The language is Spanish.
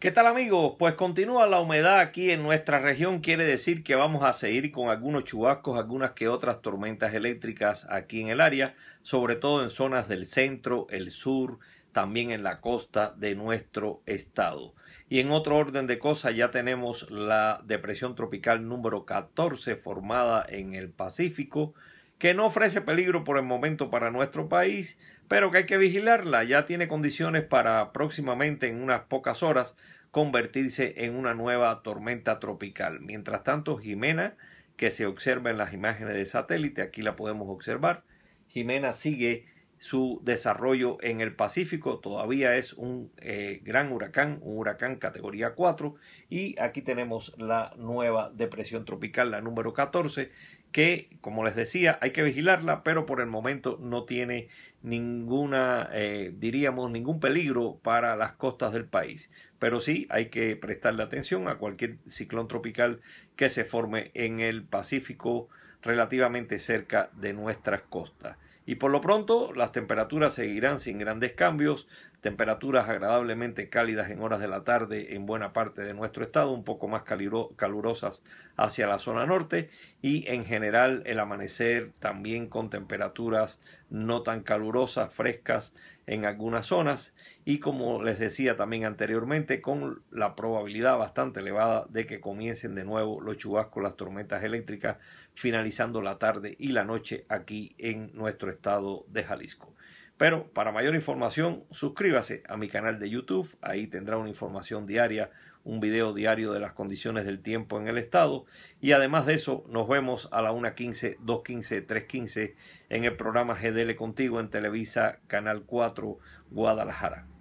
¿Qué tal amigos? Pues continúa la humedad aquí en nuestra región, quiere decir que vamos a seguir con algunos chubascos, algunas que otras tormentas eléctricas aquí en el área, sobre todo en zonas del centro, el sur, también en la costa de nuestro estado. Y en otro orden de cosas ya tenemos la depresión tropical número 14 formada en el Pacífico, que no ofrece peligro por el momento para nuestro país, pero que hay que vigilarla. Ya tiene condiciones para próximamente, en unas pocas horas, convertirse en una nueva tormenta tropical. Mientras tanto, Jimena, que se observa en las imágenes de satélite, aquí la podemos observar, Jimena sigue su desarrollo en el Pacífico. Todavía es un eh, gran huracán, un huracán categoría 4. Y aquí tenemos la nueva depresión tropical, la número 14, que, como les decía, hay que vigilarla, pero por el momento no tiene ninguna, eh, diríamos, ningún peligro para las costas del país. Pero sí hay que prestarle atención a cualquier ciclón tropical que se forme en el Pacífico relativamente cerca de nuestras costas. Y por lo pronto, las temperaturas seguirán sin grandes cambios, temperaturas agradablemente cálidas en horas de la tarde en buena parte de nuestro estado, un poco más calurosas hacia la zona norte y en general el amanecer también con temperaturas no tan calurosas, frescas en algunas zonas y como les decía también anteriormente con la probabilidad bastante elevada de que comiencen de nuevo los chubascos, las tormentas eléctricas finalizando la tarde y la noche aquí en nuestro estado de Jalisco. Pero para mayor información, suscríbase a mi canal de YouTube. Ahí tendrá una información diaria, un video diario de las condiciones del tiempo en el estado. Y además de eso, nos vemos a la 1.15, 2.15, 3.15 en el programa GDL Contigo en Televisa Canal 4 Guadalajara.